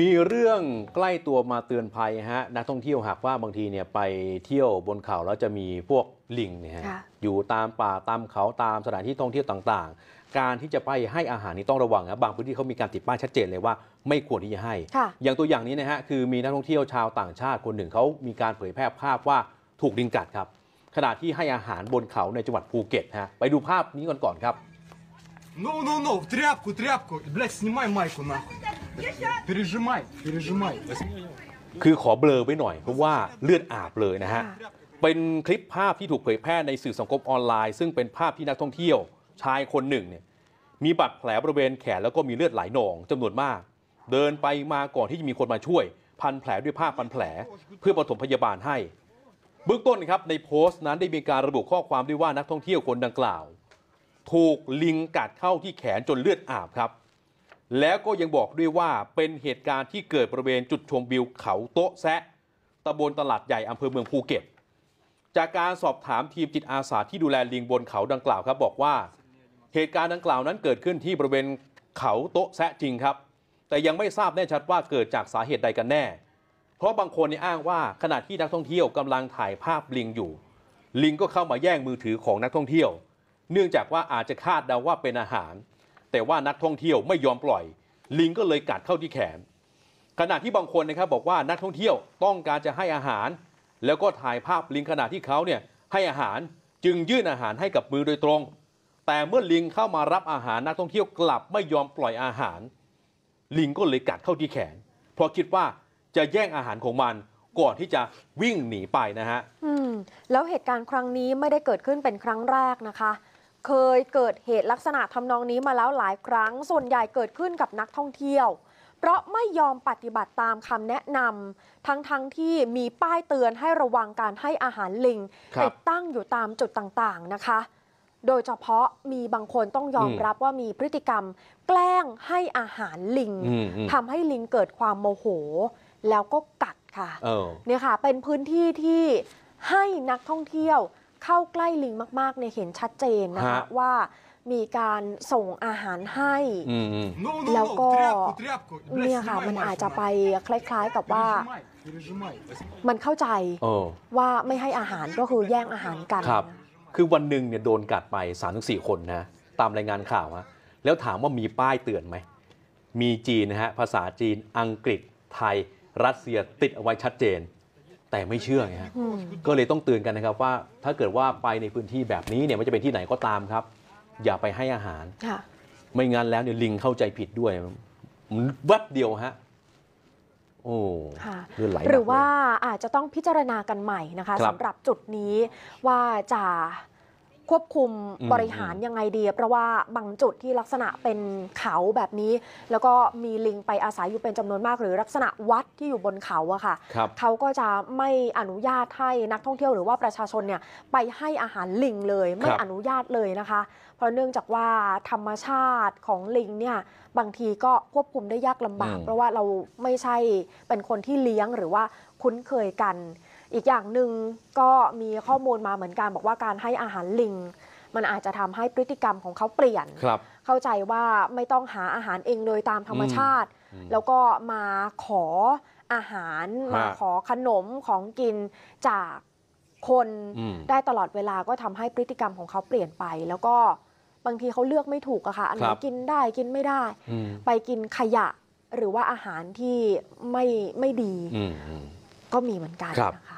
มีเรื่องใกล้ตัวมาเตือนภัยฮะนักท่องเที่ยวหากว่าบางทีเนี่ยไปเที่ยวบนเขาแล้วจะมีพวกลิงเนี่ยฮะอยู่ตามป่าตามเขาตามสถานที่ท่องเที่ยวต่างๆ การที่จะไปให้อาหารนี่ต้องระวังนะบางพื้นที่เขามีการติดป้ายชัดเจนเลยว่าไม่ควรที่จะให้ อย่างตัวอย่างนี้นะฮะคือมีนักท่องเที่ยวชาวต่างชาติคนหนึ่งเขามีการเผยแพร่ภาพว่าถูกลิงกัดครับขณะที่ให้อาหารบนเขาในจังหวัดภูเก็ตฮะไปดูภาพนี้ก่อนก่อนครับ no no no тряпку тряпку блядь снимай майку нахуй Пережимай, пережимай. คือขอเบลอไว้หน่อยเพราะว่าเลือดอาบเลยนะฮะ เป็นคลิปภาพที่ถูกเผยแพร่ในสื่อสังคมออนไลน์ ซึ่งเป็นภาพที่นักท่องเที่ยว ชายคนหนึ่งเนี่ยมีบาดแผลบริเวณแขนแล้วก็มีเลือดไหลนองจำนวนมาก เดินไปมาก่อนที่จะมีคนมาช่วย พันแผลด้วยผ้าพันแผล เพื่อปฐมพยาบาลให้เบื้องต้นครับในโพสต์นั้นได้มีการระบุข้อความด้วยว่านักท่องเที่ยวคนดังกล่าว ถูกลิงกัดเข้าที่แขนจนเลือดอาบครับแล้วก็ยังบอกด้วยว่าเป็นเหตุการณ์ที่เกิดบริเวณจุดชมวิวเขาโต๊ะแซะตำบลตลาดใหญ่อำเภอเมืองภูเก็ตจากการสอบถามทีมจิตอาสาที่ดูแลลิงบนเขาดังกล่าวครับบอกว่า เหตุการณ์ดังกล่าวนั้นเกิดขึ้นที่บริเวณเขาโต๊ะแซะจริงครับ แต่ยังไม่ทราบแน่ชัดว่าเกิดจากสาเหตุใดกันแน่ เพราะบางคนเนี่ยอ้างว่าขณะที่นักท่องเที่ยวกำลังถ่ายภาพลิงอยู่ ลิงก็เข้ามาแย่งมือถือของนักท่องเที่ยว เนื่องจากว่าอาจจะคาดเดาว่าเป็นอาหารแต่ว่านักท่องเที่ยวไม่ยอมปล่อย ลิงก็เลยกัดเข้าที่แขน ขณะที่บางคนนะครับบอกว่านักท่องเที่ยวต้องการจะให้อาหาร แล้วก็ถ่ายภาพลิงขณะที่เขาเนี่ย ให้อาหารจึงยื่นอาหารให้กับมือโดยตรง แต่เมื่อลิงเข้ามารับอาหารนักท่องเที่ยวกลับไม่ยอมปล่อยอาหาร ลิงก็เลยกัดเข้าที่แขน เพราะคิดว่าจะแย่งอาหารของมันก่อนที่จะวิ่งหนีไปนะฮะแล้วเหตุการณ์ครั้งนี้ไม่ได้เกิดขึ้นเป็นครั้งแรกนะคะเคยเกิดเหตุลักษณะทำนองนี้มาแล้วหลายครั้งส่วนใหญ่เกิดขึ้นกับนักท่องเที่ยว เพราะไม่ยอมปฏิบัติตามคำแนะนำทั้งๆทที่มีป้ายเตือนให้ระวังการให้อาหารลิงติดตั้งอยู่ตามจุดต่างๆนะคะ โดยเฉพาะมีบางคนต้องยอมรับว่ามีพฤติกรรม แกล้งให้อาหารลิงทำให้ลิงเกิดความโมโหแล้วก็กัดค่ะเออเนี่ยค่ะเป็นพื้นที่ที่ให้นักท่องเที่ยวเข้าใกล้ลิงมาก ๆเนเห็นชัดเจนนะคะว่ามีการส่งอาหารให้ แล้วก็เนี่ยค่ะมันอาจจะไปคล้าย ๆ กับว่ามันเข้าใจออว่าไม่ให้อาหารก็คือแย่งอาหารกันครับ คือวันหนึ่งเนี่ยโดนกัดไป3าถึงสคนนะตามรายงานข่าวฮะแล้วถามว่ามีป้ายเตือนไหม มีจีนนะฮะภาษาจีน อังกฤษ ไทย รัสเซียติดเอาไว้ชัดเจนแต่ไม่เชื่อไงฮะก็เลยต้องเตือนกันนะครับว่าถ้าเกิดว่าไปในพื้นที่แบบนี้เนี่ยมันจะเป็นที่ไหนก็ตามครับ อย่าไปให้อาหารไม่งั้นแล้วเนี่ยลิงเข้าใจผิดด้วยมันวับเดียวฮะโอ้ือไหลหรือว่าอาจจะต้องพิจารณากันใหม่นะคะสำหรับจุดนี้ว่าจะควบคุมบริหารยังไงดีเพราะว่าบางจุดที่ลักษณะเป็นเขาแบบนี้ แล้วก็มีลิงไปอาศัยอยู่เป็นจำนวนมาก หรือลักษณะวัดที่อยู่บนเขาอะค่ะเขาก็จะไม่อนุญาตให้นักท่องเที่ยวหรือว่าประชาชนเนี่ยไปให้อาหารลิงเลยไม่อนุญาตเลยนะคะ เพราะเนื่องจากว่าธรรมชาติของลิงเนี่ยบางทีก็ควบคุมได้ยากลำบากเพราะว่าเราไม่ใช่เป็นคนที่เลี้ยงหรือว่าคุ้นเคยกันอีกอย่างหนึ่งก็มีข้อมูลมาเหมือนกัน บอกว่าการให้อาหารลิงมันอาจจะทำให้พฤติกรรมของเขาเปลี่ยน เข้าใจว่าไม่ต้องหาอาหารเองเลยตามธรรมชาติ แล้วก็มาขออาหารมาขอขนมของกินจากคนได้ตลอดเวลาก็ทำให้พฤติกรรมของเขาเปลี่ยนไป แล้วก็บางทีเขาเลือกไม่ถูกอะค่ะอันไหนกินได้กินไม่ได้ ไปกินขยะหรือว่าอาหารที่ไม่ไม่ดีก็มีเหมือนกันนะคะ